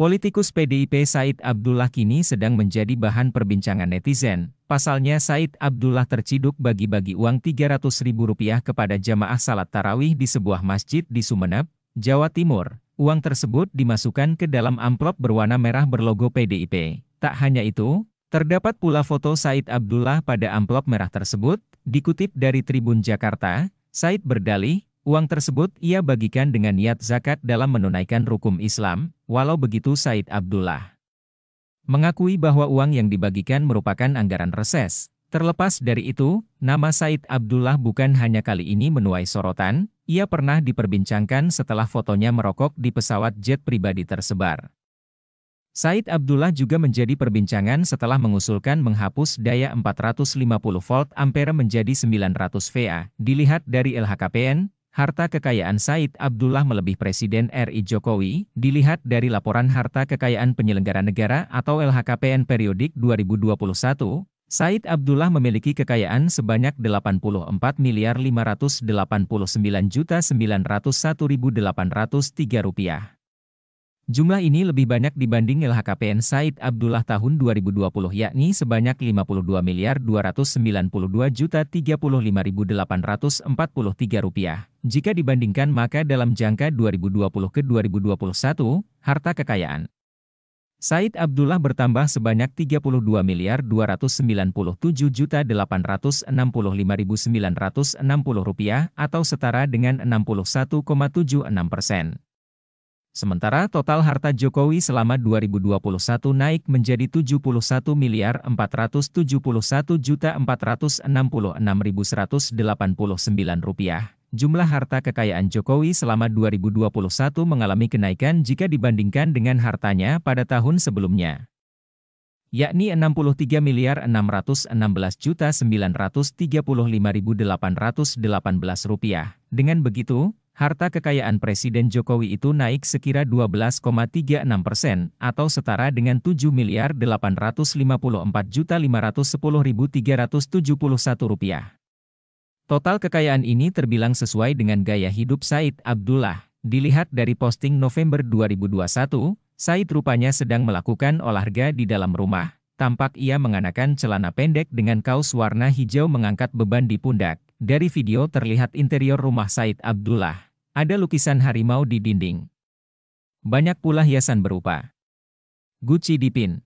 Politikus PDIP Said Abdullah kini sedang menjadi bahan perbincangan netizen. Pasalnya Said Abdullah terciduk bagi-bagi uang Rp300.000 kepada jamaah salat tarawih di sebuah masjid di Sumeneb, Jawa Timur. Uang tersebut dimasukkan ke dalam amplop berwarna merah berlogo PDIP. Tak hanya itu, terdapat pula foto Said Abdullah pada amplop merah tersebut. Dikutip dari Tribun Jakarta, Said berdalih, Uang tersebut ia bagikan dengan niat zakat dalam menunaikan rukum Islam, walau begitu Said Abdullah mengakui bahwa uang yang dibagikan merupakan anggaran reses. Terlepas dari itu, nama Said Abdullah bukan hanya kali ini menuai sorotan, ia pernah diperbincangkan setelah fotonya merokok di pesawat jet pribadi tersebar. Said Abdullah juga menjadi perbincangan setelah mengusulkan menghapus daya 450 volt ampere menjadi 900 VA. Dilihat dari LHKPN, Harta kekayaan Said Abdullah melebihi Presiden RI Jokowi, dilihat dari laporan Harta Kekayaan Penyelenggara Negara atau LHKPN periodik 2021, Said Abdullah memiliki kekayaan sebanyak 84 miliar 589 juta 901.803 rupiah. Jumlah ini lebih banyak dibanding LHKPN Said Abdullah tahun 2020 yakni sebanyak 52 miliar 292 juta 35.843 rupiah. Jika dibandingkan maka dalam jangka 2020 ke 2021, harta kekayaan Said Abdullah bertambah sebanyak 32 miliar 297 juta 865.960 rupiah atau setara dengan 61,76 persen. Sementara total harta Jokowi selama 2021 naik menjadi 71 miliar 471 juta 466.189 rupiah. Jumlah harta kekayaan Jokowi selama 2021 mengalami kenaikan jika dibandingkan dengan hartanya pada tahun sebelumnya yakni 63 miliar 616 juta 935.818 rupiah. Dengan begitu, harta kekayaan Presiden Jokowi itu naik sekira 12,36 persen atau setara dengan 7 miliar 854 510.371 rupiah. Total kekayaan ini terbilang sesuai dengan gaya hidup Said Abdullah. Dilihat dari posting November 2021, Said rupanya sedang melakukan olahraga di dalam rumah. Tampak ia mengenakan celana pendek dengan kaos warna hijau mengangkat beban di pundak. Dari video terlihat interior rumah Said Abdullah. Ada lukisan harimau di dinding. Banyak pula hiasan berupa guci dipin,